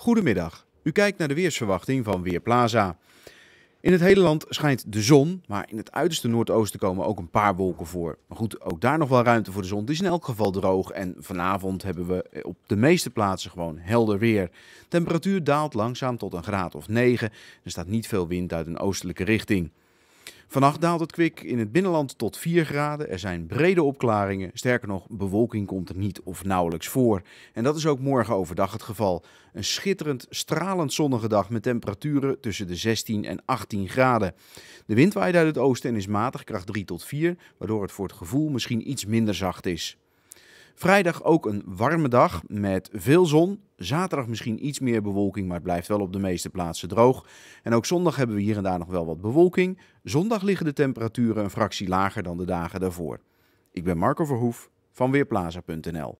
Goedemiddag. U kijkt naar de weersverwachting van Weerplaza. In het hele land schijnt de zon, maar in het uiterste noordoosten komen ook een paar wolken voor. Maar goed, ook daar nog wel ruimte voor de zon. Het is in elk geval droog en vanavond hebben we op de meeste plaatsen gewoon helder weer. Temperatuur daalt langzaam tot een graad of 9. Er staat niet veel wind uit een oostelijke richting. Vannacht daalt het kwik in het binnenland tot 4 graden. Er zijn brede opklaringen. Sterker nog, bewolking komt er niet of nauwelijks voor. En dat is ook morgen overdag het geval. Een schitterend, stralend zonnige dag met temperaturen tussen de 16 en 18 graden. De wind waait uit het oosten en is matig, kracht 3 tot 4, waardoor het voor het gevoel misschien iets minder zacht is. Vrijdag ook een warme dag met veel zon. Zaterdag misschien iets meer bewolking, maar het blijft wel op de meeste plaatsen droog. En ook zondag hebben we hier en daar nog wel wat bewolking. Zondag liggen de temperaturen een fractie lager dan de dagen daarvoor. Ik ben Marco Verhoef van Weerplaza.nl.